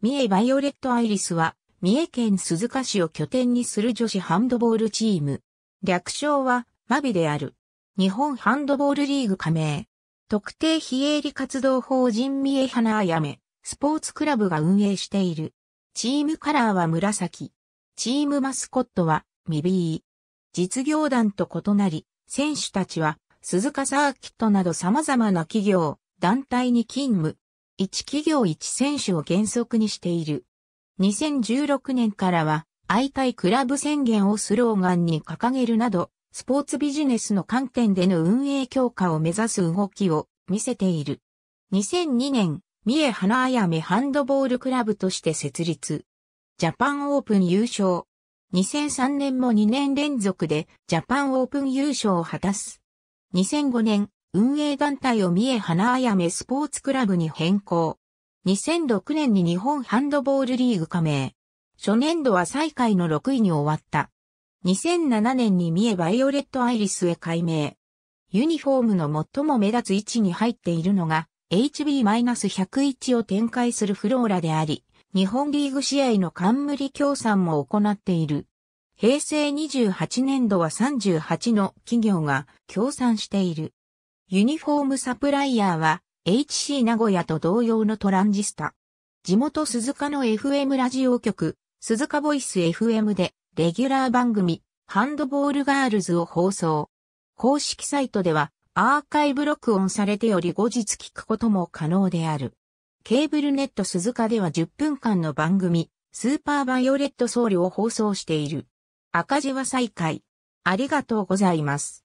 三重バイオレットアイリスは、三重県鈴鹿市を拠点にする女子ハンドボールチーム。略称は、マビである。日本ハンドボールリーグ加盟。特定非営利活動法人三重花あやめ、スポーツクラブが運営している。チームカラーは紫。チームマスコットは、ミビー。実業団と異なり、選手たちは、鈴鹿サーキットなど様々な企業、団体に勤務。一企業一選手を原則にしている。2016年からは、会いたいクラブ宣言をスローガンに掲げるなど、スポーツビジネスの観点での運営強化を目指す動きを見せている。2002年、三重花あやめハンドボールクラブとして設立。ジャパンオープン優勝。2003年も2年連続でジャパンオープン優勝を果たす。2005年、運営団体を三重花あやめスポーツクラブに変更。2006年に日本ハンドボールリーグ加盟。初年度は最下位の6位に終わった。2007年に三重バイオレットアイリスへ改名。ユニフォームの最も目立つ位置に入っているのが HB-101 を展開するフローラであり、日本リーグ試合の冠協賛も行っている。平成28年度は38の企業が協賛している。ユニフォームサプライヤーは HC 名古屋と同様のトランジスタ。地元鈴鹿の FM ラジオ局、鈴鹿ボイス FM でレギュラー番組、ハンドボールガールズを放送。公式サイトではアーカイブ録音されており後日聞くことも可能である。ケーブルネット鈴鹿では10分間の番組、スーパーバイオレットソウルを放送している。赤字は再開。ありがとうございます。